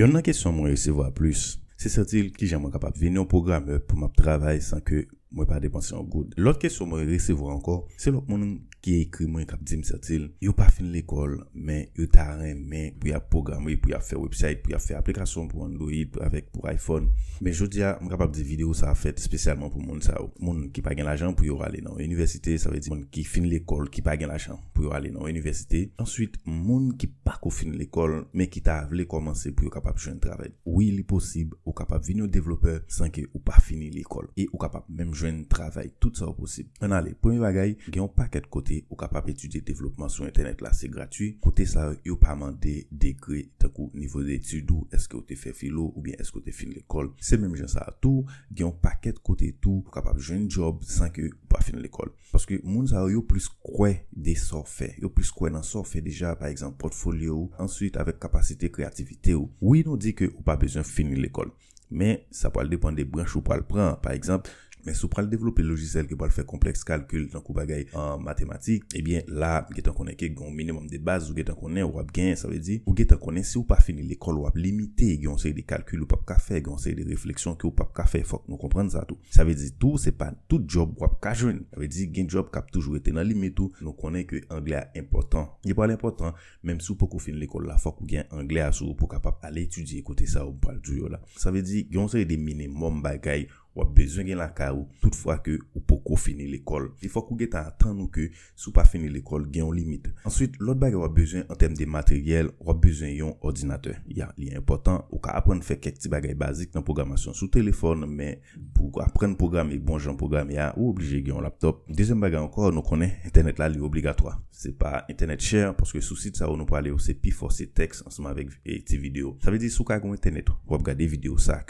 Yon nan kesyon mwen yose vwa plus, se satil ki jan mwen kapap veni ou programe eh, pou map travay san ke... moi pas dépenser en good. L'autre question moi recevoir encore, c'est l'autre monde qui écrit moi qui dit il pas fini l'école mais il t'a mais pour y a programmer, pour faire website, pour faire application pour Android avec pour iPhone. Mais je dis à capable de vidéo ça a fait spécialement pour monde ça, monde qui pas gain l'argent pour y aller dans université, ça veut dire monde qui finit l'école qui pas gain l'argent pour aller dans université. Ensuite, monde qui pas fini l'école mais qui t'a voulu commencer pour capable jouer un travail. Oui, il est possible ou capable venir développeur sans que ou pas fini l'école et ou capable même travail tout ça au possible on allez, aller premier bagaille qui un paquet de côté ou capable d'étudier développement sur internet là c'est gratuit côté ça a pas mandé degré niveau d'études ou est-ce que vous fait philo ou bien est-ce que vous fini l'école c'est même gens ça à tout gui un paquet de côté tout capable jeune job sans que vous pas fini l'école parce que vous a eu plus quoi des sorts faits a plus quoi dans ce fait déjà par exemple portfolio ensuite avec capacité créativité ou oui nous dit que vous pas besoin de finir l'école mais ça peut dépendre des branches ou pas le prendre par exemple Men sou pral devlopi logisel ki pral fè kompleks kalkül tan kou bagay an matematik, ebyen eh la, gen tan konen ke goun minimum de baz, ou gen tan konen wap gen, sa ve di, ou gen tan konen si ou pa fini l'ekol wap limité, gen yon sèk de kalkül wap ka fè, gen yon sèk de refleksyon ki wap ka fè, fòk nou kompran zato. Sa ve di, tou se pa tout job wap kajoun. Sa ve di, gen job kap toujou ete nan li, men tou nou konen ke anglia important. Gen pral important, menm sou pou kou fini l'ekol la, fòk ou gen anglia sou pou kapap alè etudi, ekote wap bezwen gen lanka ou, toutfwa ke ou pou ou fini l'ekol. I fò kou get an tan nou kè, sou pa fini l'ekol, gen yon limite. Ansoit, l'ot bagay wap bezwen, an tem de materyel, wap bezwen yon ordinateur. Ya, yon important, ou ka apren fè kèk ti bagay basik, nan programasyon sou telefon, men pou apren program, yon bon jan program, ya ah, ou oblije gen yon laptop. Dezen bagay ankor, nou konen internet la li obligatoa. Se pa internet chèr, porske sou site sa woun nou prale ou se pi fò se teks, ansèman vek e ti video. Sa ve di sou kak yon internet, wap gade video sa,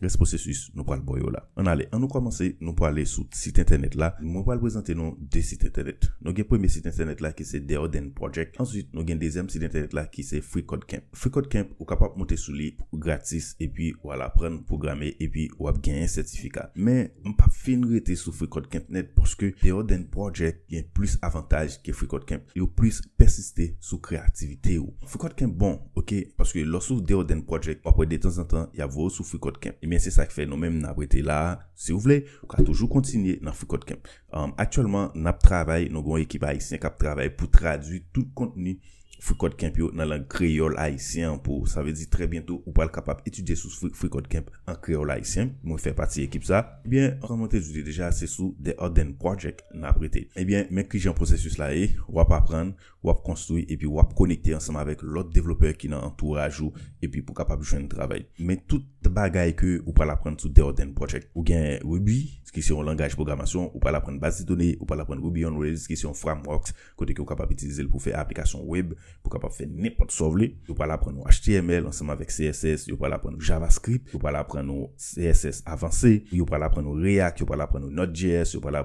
Respo se sus nou pral boyo la An ale, an nou komanse nou prale sou site internet la Mwen pral prezante nou de site internet Nou gen preme site internet la ki se The Orden Project Anzuit nou gen dezem site internet la ki se FreeCodeCamp FreeCodeCamp ou kapap monte sou li gratis E pi ou alapren programe e pi ou ap genye sertifika Men mpa fin rete sou FreeCodeCamp net Poske The Orden Project yon plus avantaj ki FreeCodeCamp Yon plus persisti sou kreativite ou FreeCodeCamp bon, ok Poske lor sou The Orden Project Apre de tan san tan yavou sou FreeCodeCamp Emen, se sa ke fe, nou menm nan brete la, se ou vle, ou ka toujou kontinye nan fokot kem. Euh, Aktuellement, nap trabay, nou gwen ekibay, senk ap trabay pou tradu tout kontinye FreeCodeCamp yo nan la Creole Haitien pou sa ve di tre bientou ou pal kapap etudye sou FreeCodeCamp an Creole Haitien. Mwen fe pati ekip sa. Ebyen, eh ramante jou di deja se sou The Orden Project nan aprete. Ebyen, eh men ki jen prosesus la e, wap apren, wap konstoui, epi wap konekte ansama vek lot developeur ki nan entouraj ou epi pou kapap jwen nou trabay. Men tout bagay ke ou pal apren sou The Orden Project. Ou gen, ou bi? qui un langage programmation ou pas la prendre de données ou pas la Ruby on Rails sont frameworks côté est capable d'utiliser pour faire application web pour capable faire n'importe quoi ou pas apprendre HTML ensemble avec CSS ou pas apprendre JavaScript ou pas l'apprendre CSS avancé ou pas l'apprendre React ou pas l'apprendre Node.js ou pas la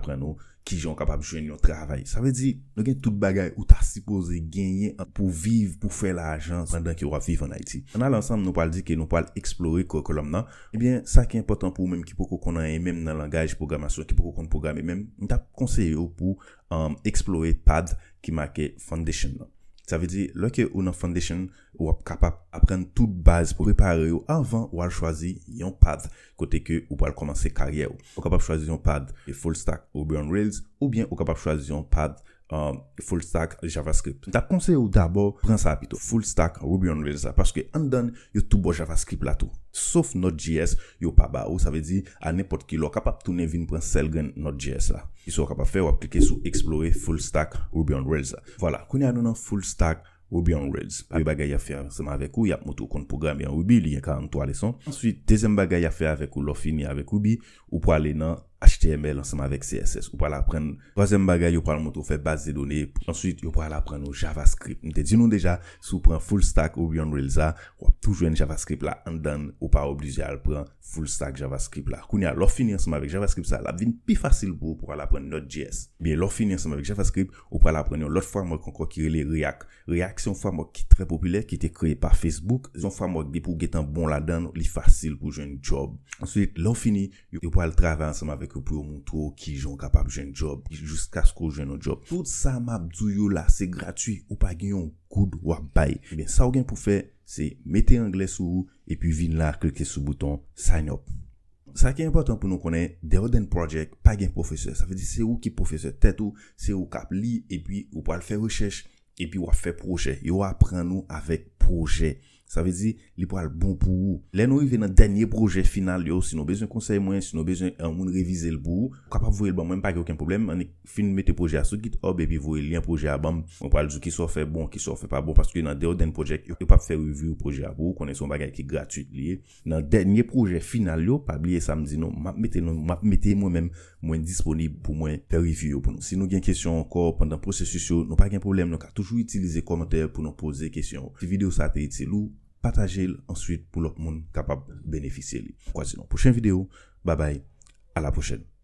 ki joun kapab jwen yon travay. Sa ve di, nou gen tout bagay ou ta sipoze genye pou viv pou fe la ajans mandan ki wap viv an Haiti. An al ansam nou pal di ke nou pal eksplore kou kolom nan, ebyen eh sa ki important pou mèm ki pou kou konan e mèm nan langaj programasyon ki pou kou konan program e mèm, nou ta konseyo pou um, eksplore pad ki make foundation nan. Ça veut dire, lorsque ou dans foundation, ou capable d'apprendre toute base pour préparer avant ou choisir un pad côté que ou pour commencer carrière. Ou capable choisir un pad et full stack ou bien Rails ou bien ou capable choisir un pad um, full stack JavaScript. Ta ou d'abord, pren sa apito, full stack Ruby on Rails la, paske an dan yo tout bo JavaScript la tou. Sof Node.js yo pa ba ou, sa ve di an nepot ki lo kapap toune vin pren sel gen Node.js la. Ki so kapap faire ou klike sur Explorer, full stack Ruby on Rails Voilà, y a nan full stack Ruby on Rails. Il bagay a avec ansama il ou, a moutou kon programme yon Ruby, il y a 43 leson. Ensuite, deuxième bagay a avec avek ou, lo fini avec Ruby, ou pour aller nan HTML anseman vek CSS. Ou pa la pren. Troasyen bagay ou pa la montou fè base de donè. Ensuite, ou pa la pren ou javascript. Mte di nou deja, sou pren full stack ou bion realza. Ou ap toujwen javascript la an dan ou pa oblyzial pren full stack javascript la. Koun ya, lò fini anseman vek javascript sa. La bvin pi fasil pou ou pa la pren Node.js. Bi lò fini anseman vek javascript, ou pa la pren yon. Lòt fwa mòk ankon kirele React. React yon fwa mòk ki tre popüler ki te kreye pa Facebook. Yon fwa mòk bi pou getan bon la dan li fasil pou jwen job. Ensuite, lò fini, ou pa pou moun tou ki joun kapap jen job, jouskas kou jen nou job. Tout sa map zouyou la, se gratoui, ou pa gen yon koub wap bay. Sa ou gen pou fe, se mette yon angle sou, e pi vin la, kleke sou bouton, sign up. Sa ki important pou nou konen, deroden project, pa gen profeseur. Sa fe di se ou ki profeseur, tet ou se ou kap li, e pi ou pal fe rechèche, e pi wap fe projè, e wap pran nou avèk projè. Sa vezi, li pou al bou pou ou. Le nou ive nan denye proje final yo, si nou bezwen konsey mwen, si nou bezwen an moun revize l bou, kwa pa vwe l ban, mwen pa ge ouken problem, an e fin mette proje a sou, git ob e bi vwe li an proje a ban, mwen pal zou ki so fe bon, ki so fe pa bon, paske nan de ou den projek, yo pa fe revi ou proje a bou, konen son bagay ki gratuit li e. Nan denye proje final yo, pa li e samdi nou, map mette mwen mwen mwen disponib pou mwen pe revi ou pou nou. Si nou gen kesyon an kor, pandan proses yos yo, nou pa gen problem, nou ka toujou itilize komentèr pou nou Patagez-le ensuite pour l'autre monde capable de bénéficier. Quoi sinon, prochaine vidéo. Bye bye. À la prochaine.